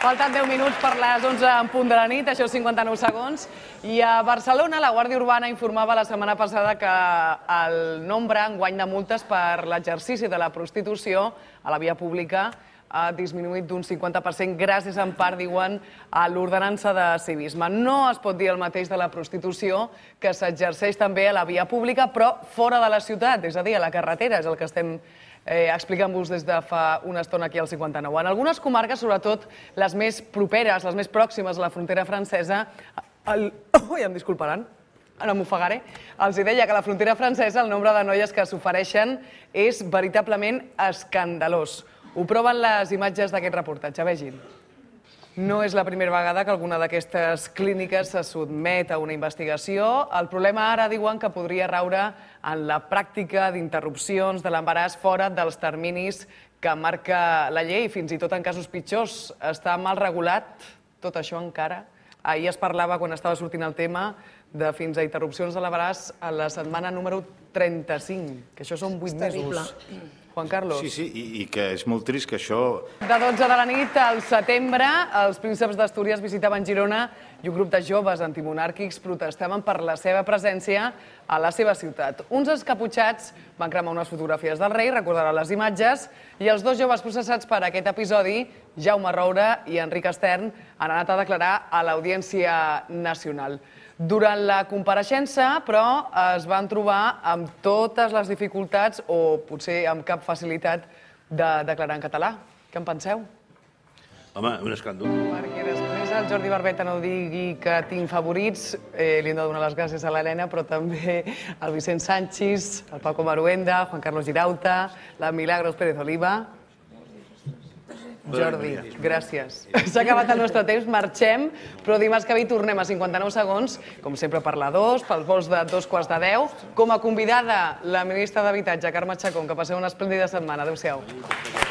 Falten 10 minuts per les 11 en punt de la nit, això 59 segons. I a Barcelona, la Guàrdia Urbana informava la setmana passada que el nombre en guany de multes per l'exercici de la prostitució a la via pública ha disminuït d'un 50%, gràcies en part, diuen, a l'ordenança de civisme. No es pot dir el mateix de la prostitució, que s'exerceix també a la via pública, però fora de la ciutat, és a dir, a la carretera, és el que estem eh, explicant-vos des de fa una estona aquí al 59. En algunes comarques, sobretot les més properes, les més pròximes a la frontera francesa, el... Ui, em disculparan, ara m'ofegaré, els hi deia que a la frontera francesa el nombre de noies que s'ofereixen és veritablement escandalós. Ho proven les imatges d'aquest reportatge, vegin. No és la primera vegada que alguna d'aquestes clíniques se sotmet a una investigació. El problema ara diuen que podria raure en la pràctica d'interrupcions de l'embaràs fora dels terminis que marca la llei, fins i tot en casos pitjors. Està mal regulat tot això encara? Ahir es parlava, quan estava sortint el tema, de fins a interrupcions de l'abraç a la setmana número 35, que això són 8 mesos. Juan Carlos. Sí, sí, i, i que és molt trist que això... De 12 de la nit al setembre, els prínceps d'Astúries visitaven Girona i un grup de joves antimonàrquics protestaven per la seva presència a la seva ciutat. Uns escaputxats van cremar unes fotografies del rei, recordarà les imatges, i els dos joves processats per aquest episodi, Jaume Roura i Enric Estern, han anat a declarar a l'Audiència Nacional durant la compareixença, però es van trobar amb totes les dificultats o potser amb cap facilitat de declarar en català. Què en penseu? Home, un escàndol. Perquè després el Jordi Barbeta no digui que tinc favorits, eh, li hem de donar les gràcies a l'Helena, però també al Vicent Sánchez, al Paco Maruenda, Juan Carlos Girauta, la Milagros Pérez Oliva... Jordi, gràcies. S'ha acabat el nostre temps, marxem, però dimarts que ve tornem a 59 segons, com sempre per la 2, pels vols de dos quarts de 10, com a convidada la ministra d'Habitatge, Carme Chacón, que passeu una esplèndida setmana. Adéu-siau. Adéu-siau.